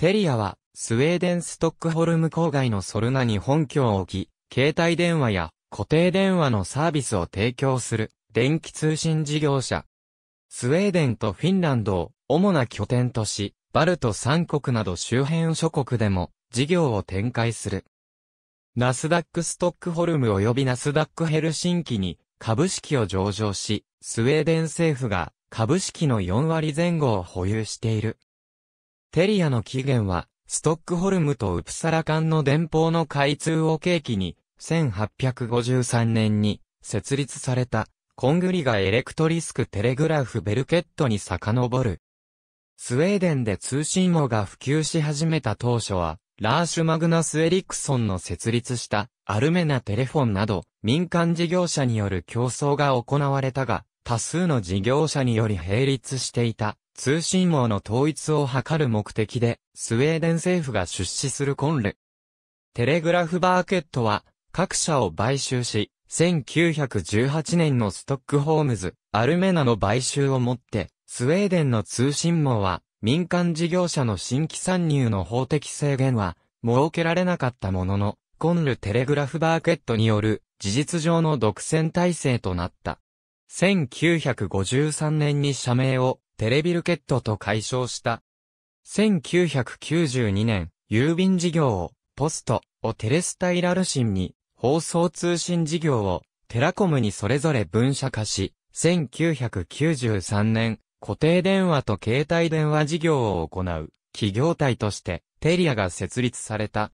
テリアは、スウェーデンストックホルム郊外のソルナに本拠を置き、携帯電話や固定電話のサービスを提供する電気通信事業者。スウェーデンとフィンランドを主な拠点とし、バルト三国など周辺諸国でも事業を展開する。ナスダックストックホルム及びナスダックヘルシンキに株式を上場し、スウェーデン政府が株式の4割前後を保有している。テリアの起源は、ストックホルムとウプサラ間の電報の開通を契機に、1853年に設立された、コングリがエレクトリスクテレグラフベルケットに遡る。スウェーデンで通信網が普及し始めた当初は、ラーシュ・マグナス・エリクソンの設立したアルメナテレフォンなど民間事業者による競争が行われたが、多数の事業者により並立していた通信網の統一を図る目的で、スウェーデン政府が出資するコンル。テレグラフバーケットは、各社を買収し、1918年のストックホームズ、アルメナの買収をもって、スウェーデンの通信網は、民間事業者の新規参入の法的制限は、設けられなかったものの、コンルテレグラフバーケットによる、事実上の独占体制となった。1953年に社名をテレビルケットと解消した。1992年、郵便事業を、ポストをテレスタイラルシンに、放送通信事業を、テラコムにそれぞれ分社化し、1993年、固定電話と携帯電話事業を行う、企業体として、テリアが設立された。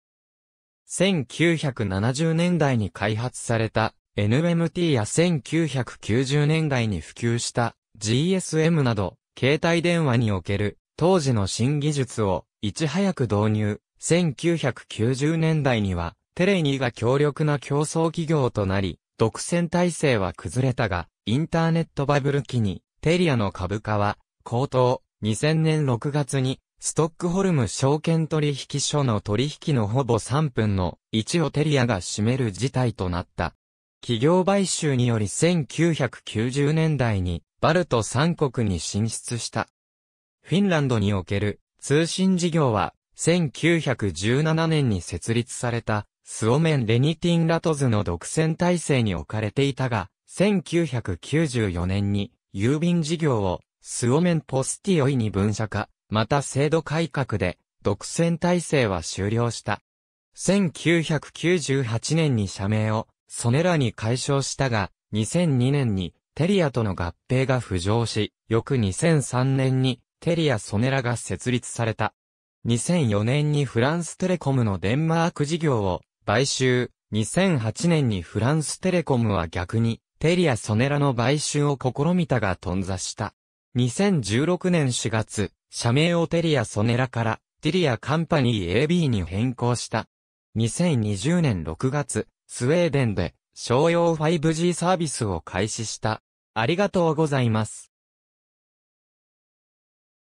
1970年代に開発された NMT や1990年代に普及した GSM など携帯電話における当時の新技術をいち早く導入。1990年代にはテレニーが強力な競争企業となり、独占体制は崩れたが、インターネットバブル期にテリアの株価は高騰。2000年6月にストックホルム証券取引所の取引のほぼ3分の1をテリアが占める事態となった。企業買収により1990年代にバルト三国に進出した。フィンランドにおける通信事業は1917年に設立されたスオメン・レニティン・ラトズの独占体制に置かれていたが、1994年に郵便事業をスオメン・ポスティオイに分社化、また制度改革で独占体制は終了した。1998年に社名をソネラに解消したが、2002年にテリアとの合併が浮上し、翌2003年にテリア・ソネラが設立された。2004年にフランステレコムのデンマーク事業を買収、2008年にフランステレコムは逆にテリア・ソネラの買収を試みたが頓挫した。2016年4月、社名をテリア・ソネラから、ティリア・カンパニー AB に変更した。2020年6月、スウェーデンで商用 5G サービスを開始した。ありがとうございます。